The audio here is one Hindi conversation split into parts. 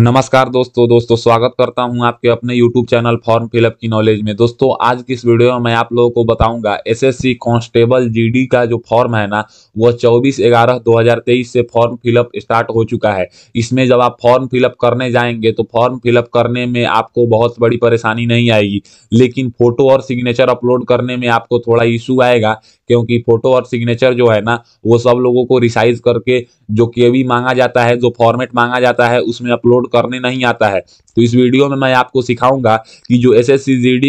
नमस्कार दोस्तों दोस्तों स्वागत करता हूं आपके अपने YouTube चैनल फॉर्म फिलअप की नॉलेज में दोस्तों आज की इस वीडियो में मैं आप लोगों को बताऊंगा एसएससी कांस्टेबल जीडी का जो फॉर्म है ना वो 24 ग्यारह 2023 से फॉर्म फिलअप स्टार्ट हो चुका है इसमें जब आप फॉर्म फिलअप करने जाएंगे तो फॉर्म फिलअप करने में आपको बहुत बड़ी परेशानी नहीं आएगी लेकिन फोटो और सिग्नेचर अपलोड करने में आपको थोड़ा इशू आएगा क्योंकि फोटो और सिग्नेचर जो है ना वो सब लोगों को रिसाइज करके जो केवी मांगा जाता है जो फॉर्मेट मांगा जाता है उसमें अपलोड करने नहीं आता है तो इस वीडियो में मैं आपको सिखाऊंगा कि जो एस एस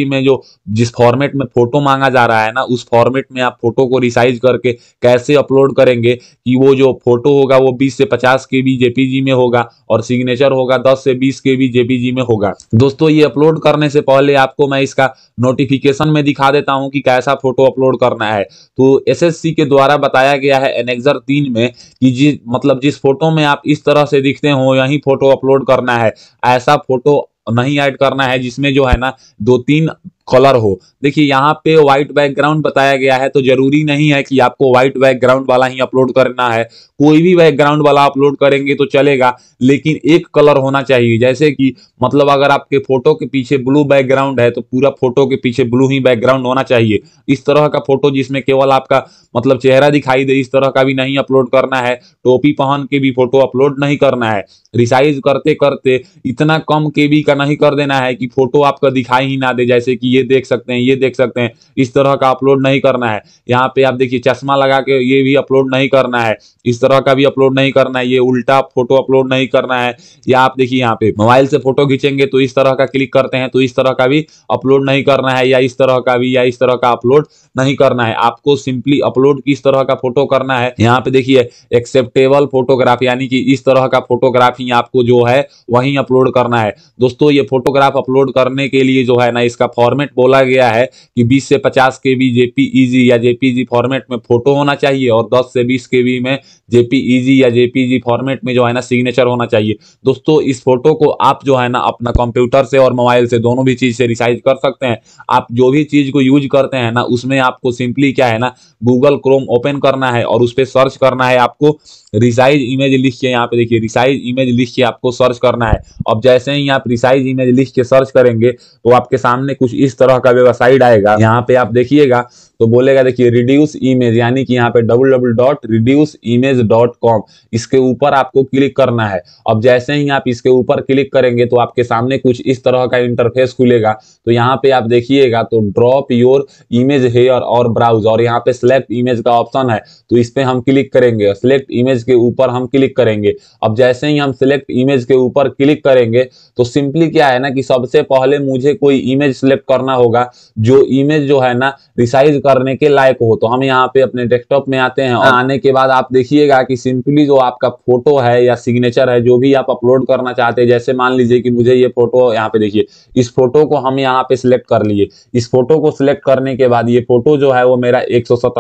में जो जिस फॉर्मेट में फोटो मांगा जा रहा है ना उस फॉर्मेट में आप फोटो को रिसाइज करके कैसे अपलोड करेंगे कि वो जो फोटो होगा वो बीस से पचास के बी जेपीजी में होगा और सिग्नेचर होगा दस से बीस के बी जेपीजी में होगा दोस्तों ये अपलोड करने से पहले आपको मैं इसका नोटिफिकेशन में दिखा देता हूँ कि कैसा फोटो अपलोड करना है तो एस के द्वारा बताया गया है एनेक्जर तीन में कि जिस मतलब जिस फोटो में आप इस तरह से दिखते हो यही फोटो अपलोड करना है ऐसा फोटो फोटो नहीं ऐड करना है जिसमें जो है ना दो तीन कलर हो देखिए यहाँ पे व्हाइट बैकग्राउंड बताया गया है तो जरूरी नहीं है कि आपको व्हाइट बैकग्राउंड वाला ही अपलोड करना है कोई भी बैकग्राउंड वाला अपलोड करेंगे तो चलेगा लेकिन एक कलर होना चाहिए जैसे कि मतलब अगर आपके फोटो के पीछे ब्लू बैकग्राउंड है तो पूरा फोटो के पीछे ब्लू ही बैकग्राउंड होना चाहिए इस तरह का फोटो जिसमें केवल आपका मतलब चेहरा दिखाई दे इस तरह का भी नहीं अपलोड करना है टोपी पहन के भी फोटो अपलोड नहीं करना है रिसाइज करते करते इतना कम के का नहीं कर देना है कि फोटो आपका दिखाई ही ना दे जैसे कि ये ये देख सकते हैं ये देख सकते हैं इस तरह का अपलोड नहीं करना है यहाँ पे आप देखिए चश्मा लगा के ये भी अपलोड नहीं करना है इस तरह का भी अपलोड नहीं करना है ये उल्टा फोटो अपलोड नहीं करना है या आप देखिए यहाँ पे मोबाइल से फोटो खींचेंगे तो इस तरह का क्लिक करते हैं तो इस तरह का भी अपलोड नहीं करना है या इस तरह का भी या इस तरह का अपलोड नहीं करना है आपको सिंपली अपलोड किस तरह का फोटो करना है यहाँ पे देखिए एक्सेप्टेबल फोटोग्राफ यानी कि इस तरह का फोटोग्राफ ही आपको जो है वहीं अपलोड करना है दोस्तों ये फोटोग्राफ अपलोड करने के लिए जो है ना इसका फॉर्मेट बोला गया है कि 20 से 50 के बी जेपीईजी या जेपीजी फॉर्मेट में फोटो होना चाहिए और 10 से 20 के बी में जेपीईजी या जेपीजी फॉर्मेट में जो है ना सिग्नेचर होना चाहिए दोस्तों इस फोटो को आप जो है ना अपना कंप्यूटर से और मोबाइल से दोनों भी चीज से रिसाइज कर सकते हैं आप जो भी चीज को यूज करते हैं ना उसमें में आपको सिंपली क्या है ना गूगल क्रोम ओपन करना है और उस पर सर्च करना है आपको रिसाइज इमेज लिख के यहाँ पे देखिए रिसाइज इमेज लिख के आपको सर्च करना है अब जैसे ही आप रिसाइज इमेज लिख के सर्च करेंगे तो आपके सामने कुछ इस तरह का वेबसाइट आएगा यहाँ पे आप देखिएगा तो बोलेगा देखिए रिड्यूस इमेज यानी कि यहाँ पे W W dot reduce image dot com इसके ऊपर आपको क्लिक करना है अब जैसे ही आप इसके ऊपर क्लिक करेंगे तो आपके सामने कुछ इस तरह का इंटरफेस खुलेगा तो यहाँ पे आप देखिएगा तो ड्रॉप योर इमेज हेयर और ब्राउज और यहाँ पे सिलेक्ट इमेज का ऑप्शन है तो इस पर हम क्लिक करेंगे सिलेक्ट इमेज इमेज के ऊपर हम क्लिक करेंगे अब जैसे ही हम सिलेक्ट इमेज के ऊपर क्लिक करेंगे तो सिंपली क्या है ना कि सबसे पहले मुझे कोई इमेज सिलेक्ट करना होगा जो इमेज जो है ना रिसाइज करने के लायक हो तो हम यहाँ पे अपने डेस्कटॉप में आते हैं और आने के बाद आप देखिएगा कि सिंपली जो आपका फोटो है या सिग्नेचर है जो भी आप अपलोड करना चाहते हैं जैसे मान लीजिए कि मुझे ये फोटो यहाँ पे देखिए इस फोटो को हम यहाँ पे सिलेक्ट कर लिए इस फोटो को सिलेक्ट करने के बाद ये फोटो जो है वो मेरा एक सौ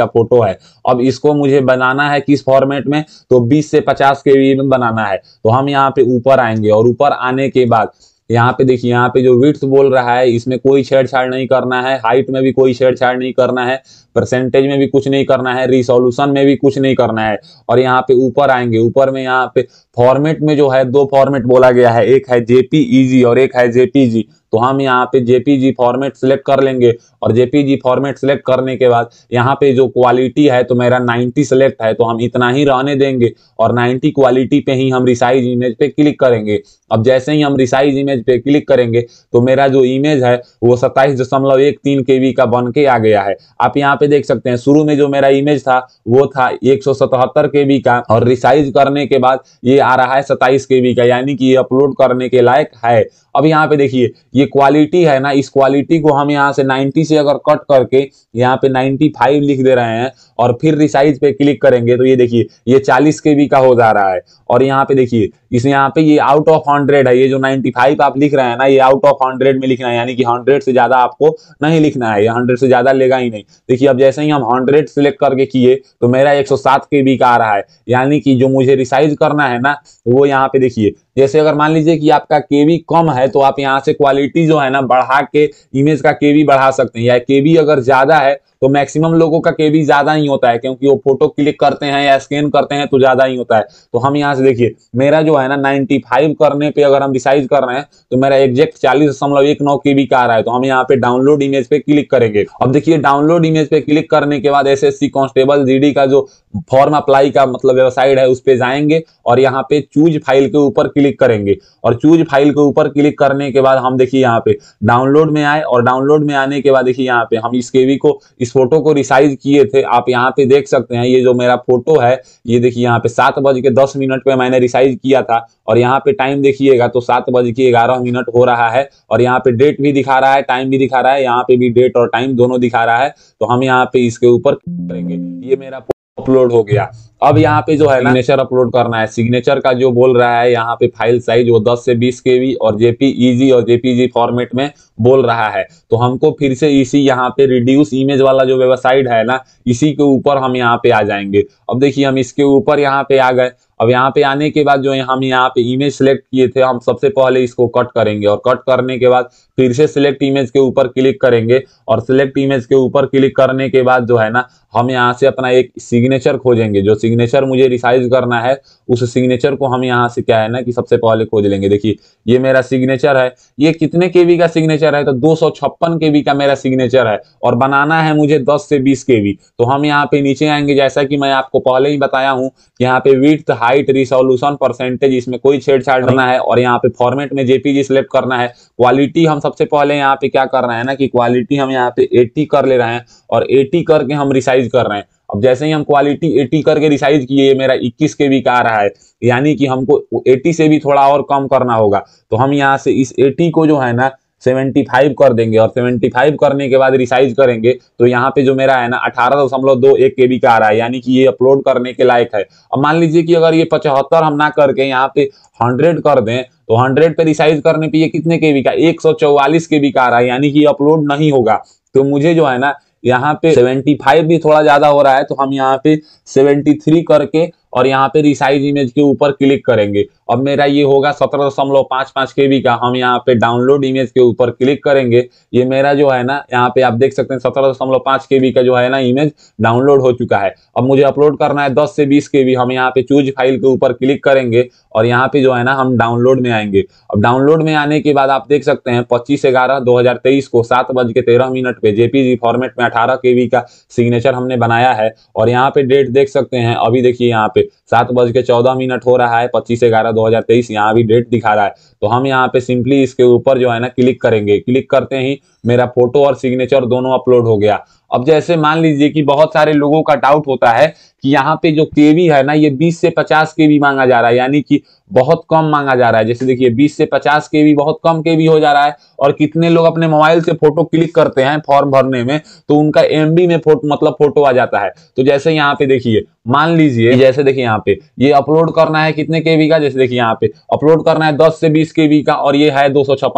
का फोटो है अब इसको मुझे बना बनाना है किस फॉर्मेट में तो 20 से 50 के में बनाना है तो हम यहाँ पे ऊपर आएंगे और ऊपर आने के बाद यहाँ पे देखिए यहाँ पे जो विथ बोल रहा है इसमें कोई छेड़छाड़ नहीं करना है हाइट में भी कोई छेड़छाड़ नहीं करना है परसेंटेज में भी कुछ नहीं करना है रिसोल्यूशन में भी कुछ नहीं करना है और यहाँ पे ऊपर आएंगे ऊपर में यहाँ पे फॉर्मेट में जो है दो फॉर्मेट बोला गया है एक है जेपी e और एक है जेपी तो हम यहाँ पे जेपीजी फॉर्मेट सेलेक्ट कर लेंगे और जेपीजी फॉर्मेट सेलेक्ट करने के बाद यहाँ पे जो क्वालिटी है तो मेरा 90 सेलेक्ट है तो हम इतना ही रहने देंगे और 90 क्वालिटी पे ही हम रिसाइज इमेज पे क्लिक करेंगे अब जैसे ही हम रिसाइज इमेज पे क्लिक करेंगे तो मेरा जो इमेज है वो सत्ताईस दशमलव एक तीन के वी का बन के आ गया है आप यहाँ पे देख सकते हैं शुरू में जो मेरा इमेज था वो था एक सौ का और रिसाइज करने के बाद ये आ रहा है सत्ताईस के का यानी कि ये अपलोड करने के लायक है अब यहाँ पे देखिए ये क्वालिटी है ना इस क्वालिटी को हम यहाँ से 90 से अगर कट करके यहाँ पे 95 लिख दे रहे हैं और फिर रिसाइज पे क्लिक करेंगे तो ये देखिए ये 40 के बी का हो जा रहा है और यहाँ पे देखिए इस यहाँ पे ये आउट ऑफ हंड्रेड है ये जो 95 आप लिख रहे हैं ना ये आउट ऑफ हंड्रेड में लिखना है यानी कि हंड्रेड से ज्यादा आपको नहीं लिखना है ये हंड्रेड से ज्यादा लेगा ही नहीं देखिए अब जैसे ही हम हंड्रेड सेलेक्ट करके किए तो मेरा एक सौ का आ रहा है यानी कि जो मुझे रिसाइज करना है ना वो यहाँ पे देखिए जैसे अगर मान लीजिए कि आपका केवी कम है तो आप यहाँ से क्वालिटी जो है ना बढ़ा के इमेज का केवी बढ़ा सकते हैं या केवी अगर ज्यादा है तो मैक्सिमम लोगों का केवी ज्यादा ही होता है क्योंकि वो फोटो क्लिक करते हैं या स्कैन करते हैं तो ज्यादा ही होता है तो हम यहाँ से देखिए मेरा जो है ना फाइव करने पे अगर हम डिसाइड कर रहे हैं तो मेरा एग्जैक्ट चालीस दशमलव एक नौ बी का आ रहा है तो हम यहाँ पे डाउनलोड इमेज पे क्लिक करेंगे अब देखिए डाउनलोड इमेज पे क्लिक करने के बाद एस एस सी कॉन्स्टेबल का जो फॉर्म अप्लाई का मतलब वेबसाइट है उस पर जाएंगे और यहाँ पे चूज फाइल के ऊपर क्लिक करेंगे और चूज फाइल के ऊपर क्लिक करने के बाद हम देखिए यहाँ पे डाउनलोड में आए और डाउनलोड में आने के बाद देखिए यहाँ पे हम इस केवी को इस फोटो को रिसाइज किए थे आप यहाँ पे देख सकते हैं ये जो मेरा फोटो है ये देखिए यहाँ पे सात बज के दस मिनट पे मैंने रिसाइज किया था और यहाँ पे टाइम देखिएगा तो सात बज के ग्यारह मिनट हो रहा है और यहाँ पे डेट भी दिखा रहा है टाइम भी दिखा रहा है यहाँ पे भी डेट और टाइम दोनों दिखा रहा है तो हम यहाँ पे इसके ऊपर करेंगे ये मेरा अपलोड हो गया अब यहाँ पे जो है सिग्नेचर अपलोड करना है सिग्नेचर का जो बोल रहा है यहाँ पे फाइल साइज वो 10 से 20 के वी और जेपीईजी और जेपीजी फॉर्मेट में बोल रहा है तो हमको फिर से इसी यहाँ पे रिड्यूस इमेज वाला जो वेबसाइट है ना इसी के ऊपर हम यहाँ पे आ जाएंगे अब देखिए हम इसके ऊपर यहाँ पे आ गए अब यहाँ पे आने के बाद जो हम यहाँ पे इमेज सिलेक्ट किए थे हम सबसे पहले इसको कट करेंगे और कट करने के बाद फिर से सिलेक्ट इमेज के ऊपर क्लिक करेंगे और सिलेक्ट इमेज के ऊपर क्लिक करने के बाद जो है ना हम यहाँ से अपना एक सिग्नेचर खोजेंगे जो सिग्नेचर मुझे रिसाइज करना है उस सिग्नेचर को हम यहाँ से क्या है ना कि सबसे पहले खोज लेंगे देखिए ये मेरा सिग्नेचर है ये कितने के का सिग्नेचर है तो दो सौ का मेरा सिग्नेचर है और बनाना है मुझे दस से बीस के तो हम यहाँ पे नीचे आएंगे जैसा कि मैं आपको पहले ही बताया हूँ यहाँ पे विथ हाइट रिसोल्यूशन परसेंटेज इसमें कोई छेड़छाड़ करना है और यहाँ पे फॉर्मेट में जेपीजी सिलेक्ट करना है क्वालिटी हम सबसे पहले यहाँ पे क्या कर रहे हैं ना कि क्वालिटी हम यहाँ पे एटी कर ले रहे हैं और एटी करके हम रिसाइज कर रहे हैं अब जैसे ही हम क्वालिटी एटी करके रिसाइज किए ये मेरा इक्कीस के भी का आ रहा है यानी कि हमको एटी से भी थोड़ा और कम करना होगा तो हम यहाँ से इस एटी को जो है ना 75 कर देंगे और 75 करने के बाद रिसाइज करेंगे तो यहाँ पे जो मेरा है ना अठारह दशमलव दो एक के बी का आ रहा है यानी कि ये अपलोड करने के लायक है अब मान लीजिए कि अगर ये पचहत्तर हम ना करके यहाँ पे 100 कर दें तो 100 पे रिसाइज करने पे ये कितने के बी का एक सौ चौवालीस के बी का आ रहा है यानी कि अपलोड नहीं होगा तो मुझे जो है ना यहाँ पे 75 भी थोड़ा ज्यादा हो रहा है तो हम यहाँ पे 73 करके और यहाँ पे रिसाइज इमेज के ऊपर क्लिक करेंगे अब मेरा ये होगा सत्रह दशमलव पाँच पाँच के बी का हम यहाँ पे डाउनलोड इमेज के ऊपर क्लिक करेंगे ये मेरा जो है ना यहाँ पे आप देख सकते हैं सत्रह दशमलव पाँच के बी का जो है ना इमेज डाउनलोड हो चुका है अब मुझे अपलोड करना है दस से बीस के बी हम यहाँ पे चूज फाइल के ऊपर क्लिक करेंगे और यहाँ पे जो है ना हम डाउनलोड में आएंगे अब डाउनलोड में आने के बाद आप देख सकते हैं पच्चीस ग्यारह दो हजार तेईस को सात बज के तेरह मिनट पे जेपी फॉर्मेट में अठारह के बी का सिग्नेचर हमने बनाया है और यहाँ पे डेट देख सकते हैं अभी देखिए यहाँ पे पे सात बज के चौदह मिनट हो रहा है पच्चीस ग्यारह दो हजार तेईस यहाँ भी डेट दिखा रहा है तो हम यहाँ पे सिंपली इसके ऊपर जो है ना क्लिक करेंगे क्लिक करते ही मेरा फोटो और सिग्नेचर दोनों अपलोड हो गया अब जैसे मान लीजिए कि बहुत सारे लोगों का डाउट होता है कि यहाँ पे जो केवी है ना ये 20 से 50 केवी मांगा जा रहा है यानी कि बहुत कम मांगा जा रहा है जैसे देखिए 20 से 50 केवी बहुत कम केवी हो जा रहा है और कितने लोग अपने मोबाइल से फोटो क्लिक करते हैं फॉर्म भरने में तो उनका एम में फोटो मतलब फोटो आ जाता है तो जैसे यहाँ पे देखिए मान लीजिए जैसे देखिए यहाँ पे ये अपलोड करना है कितने के का जैसे देखिए यहाँ पे अपलोड करना है दस से बीस के का और ये है दो सौ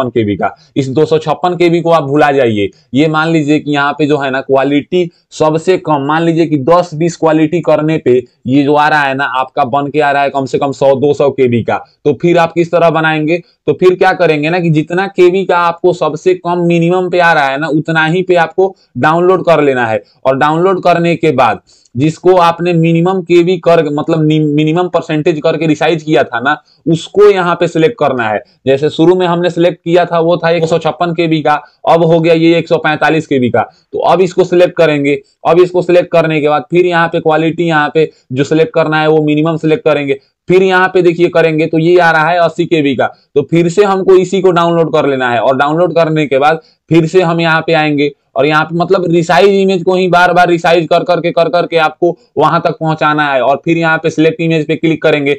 का इस दो सौ को आप भूल भुला जाइए ये मान लीजिए कि यहाँ पे जो है ना क्वालिटी सबसे कम मान लीजिए कि 10-20 क्वालिटी करने पे ये जो आ रहा है ना आपका बन के आ रहा है कम से कम 100-200 केवी का तो फिर आप किस तरह बनाएंगे तो फिर क्या करेंगे ना कि जितना केवी का आपको सबसे कम मिनिमम पे आ रहा है ना उतना ही पे आपको डाउनलोड कर लेना है और डाउनलोड करने के बाद जिसको आपने मिनिमम के भी कर मतलब मिनिमम परसेंटेज करके रिसाइज किया था ना उसको यहाँ पे सिलेक्ट करना है जैसे शुरू में हमने सिलेक्ट किया था वो था एक सौ छप्पन का अब हो गया ये एक सौ पैंतालीस का तो अब इसको सिलेक्ट करेंगे अब इसको सिलेक्ट करने के बाद फिर यहाँ पे क्वालिटी यहाँ पे जो सिलेक्ट करना है वो मिनिमम सिलेक्ट करेंगे फिर यहाँ पे देखिए करेंगे तो ये आ रहा है अस्सी के का तो फिर से हमको इसी को डाउनलोड कर लेना है और डाउनलोड करने के बाद फिर से हम यहाँ पे आएंगे और यहाँ पे मतलब रिसाइज इमेज को ही बार बार रिसाइज कर करके कर करके कर आपको वहां तक पहुंचाना है और फिर यहाँ पे सिलेक्ट इमेज पे क्लिक करेंगे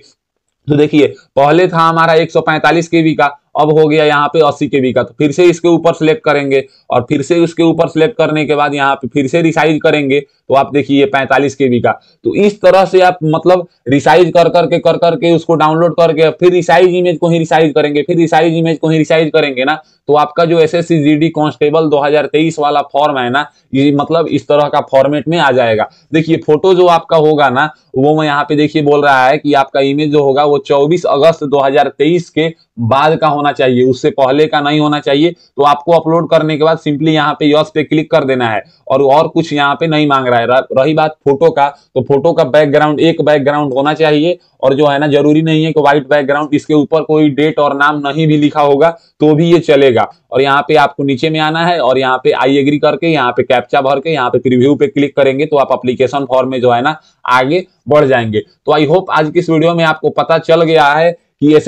तो देखिए पहले था हमारा 145 केवी का अब हो गया यहाँ पे अस्सी के बी का तो फिर से इसके ऊपर सेलेक्ट करेंगे और फिर से उसके ऊपर सेलेक्ट करने के बाद यहाँ पे फिर से रिसाइज करेंगे तो आप देखिए ये पैंतालीस के बी का तो इस तरह से आप मतलब रिसाइज कर करके कर करके कर उसको डाउनलोड करके फिर रिसाइज इमेज को ही रिसाइज करेंगे फिर रिसाइज इमेज को ही रिसाइज करेंगे ना तो आपका जो S S C G D constable दो हजार तेईस वाला फॉर्म है ना ये मतलब इस तरह का फॉर्मेट में आ जाएगा देखिए फोटो जो आपका होगा ना वो मैं यहाँ पे देखिए बोल रहा है कि आपका इमेज जो होगा वो चौबीस अगस्त दो हजार तेईस के बाद का हो होना चाहिए उससे पहले का नहीं होना चाहिए तो आपको अपलोड करने के बाद सिंपली यहाँ पे यस पे क्लिक कर देना है और और कुछ यहाँ पे नहीं मांग रहा है रही बात फोटो का तो फोटो का बैकग्राउंड एक बैकग्राउंड होना चाहिए और जो है ना जरूरी नहीं है कि व्हाइट बैकग्राउंड इसके ऊपर कोई डेट और नाम नहीं भी लिखा होगा तो भी ये चलेगा और यहाँ पे आपको नीचे में आना है और यहाँ पे आई एग्री करके यहाँ पे कैप्चा भर के यहाँ पे प्रिव्यू पे क्लिक करेंगे तो आप अप्लीकेशन फॉर्म में जो है ना आगे बढ़ जाएंगे तो आई होप आज की इस वीडियो में आपको पता चल गया है कि एस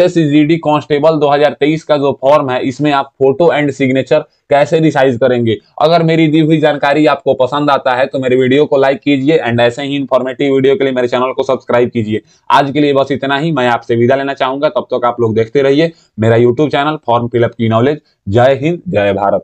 कांस्टेबल 2023 का जो फॉर्म है इसमें आप फोटो एंड सिग्नेचर कैसे रिसाइज करेंगे अगर मेरी दी हुई जानकारी आपको पसंद आता है तो मेरे वीडियो को लाइक कीजिए एंड ऐसे ही इन्फॉर्मेटिव वीडियो के लिए मेरे चैनल को सब्सक्राइब कीजिए आज के लिए बस इतना ही मैं आपसे विदा लेना चाहूंगा तब तक तो आप लोग देखते रहिए मेरा यूट्यूब चैनल फॉर्म फिलअप की नॉलेज जय हिंद जय भारत